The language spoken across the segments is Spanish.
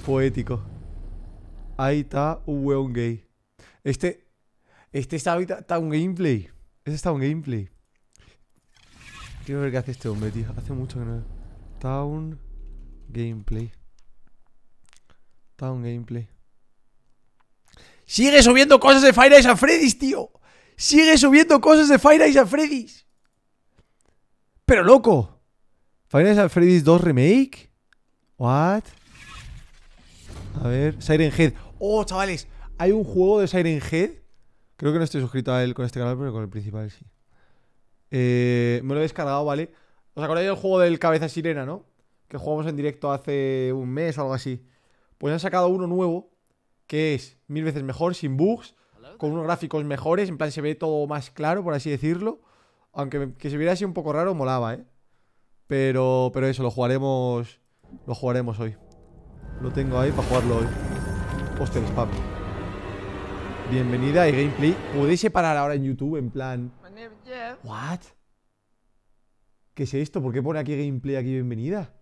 Poético. Ahí está un weón gay. Este. Este está ahorita. un gameplay. Ese está un gameplay. Quiero ver qué hace este hombre, tío. Hace mucho que no. Está un gameplay. Está gameplay. Sigue subiendo cosas de Fire Freddy's, tío. Sigue subiendo cosas de Fire Eyes a Freddy's. Pero loco. Final Freddy's 2 Remake. What? A ver, Siren Head. ¡Oh, chavales! Hay un juego de Siren Head. Creo que no estoy suscrito a él con este canal, pero con el principal sí. Eh, me lo he descargado, ¿vale? ¿Os acordáis del juego del Cabeza Sirena, no? Que jugamos en directo hace un mes o algo así. Pues han sacado uno nuevo, que es mil veces mejor, sin bugs, con unos gráficos mejores, en plan se ve todo más claro, por así decirlo. Aunque que se viera así un poco raro, molaba, ¿eh? Pero, pero eso, lo jugaremos, lo jugaremos hoy. Lo tengo ahí para jugarlo hoy. Hostia, spam. Bienvenida y gameplay. ¿Podéis separar ahora en YouTube en plan... What? ¿Qué es esto? ¿Por qué pone aquí gameplay, aquí bienvenida?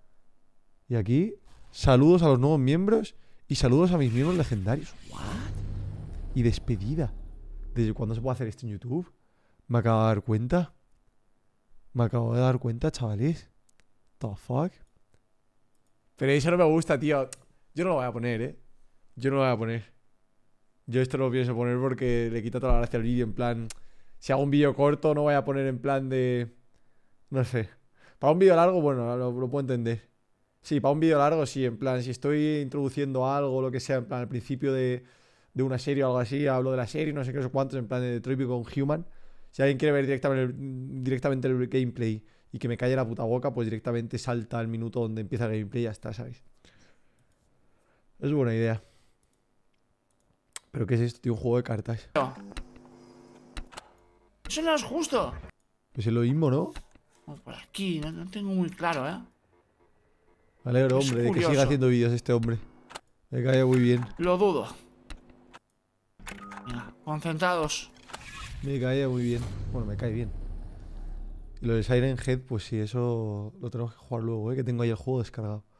Y aquí, saludos a los nuevos miembros y saludos a mis miembros legendarios. What? Y despedida. ¿Desde cuándo se puede hacer esto en YouTube? Me acabo de dar cuenta. Me acabo de dar cuenta, chavales. The fuck. Pero eso no me gusta, tío. Yo no lo voy a poner, ¿eh? Yo no lo voy a poner. Yo esto lo pienso poner porque le quita toda la gracia al vídeo. En plan, si hago un vídeo corto, no voy a poner en plan de. No sé. Para un vídeo largo, bueno, lo, puedo entender. Sí, para un vídeo largo, sí. En plan, si estoy introduciendo algo, lo que sea, en plan, al principio de, de una serie o algo así, hablo de la serie, no sé qué, sé cuántos, en plan de Detroit con Human. Si alguien quiere ver directamente, directamente el gameplay y que me calle la puta boca, pues directamente salta al minuto donde empieza el gameplay y ya está, ¿sabes? Es buena idea. ¿Pero qué es esto, tío? Un juego de cartas. Eso no es justo. Es lo mismo, ¿no? Por aquí, no, tengo muy claro, ¿eh? Me alegro, hombre, de que siga haciendo vídeos este hombre. Me cae muy bien. Lo dudo. concentrados. Me cae muy bien. Bueno, me cae bien. Y lo de Siren Head, pues sí, eso lo tenemos que jugar luego, ¿eh? Que tengo ahí el juego descargado.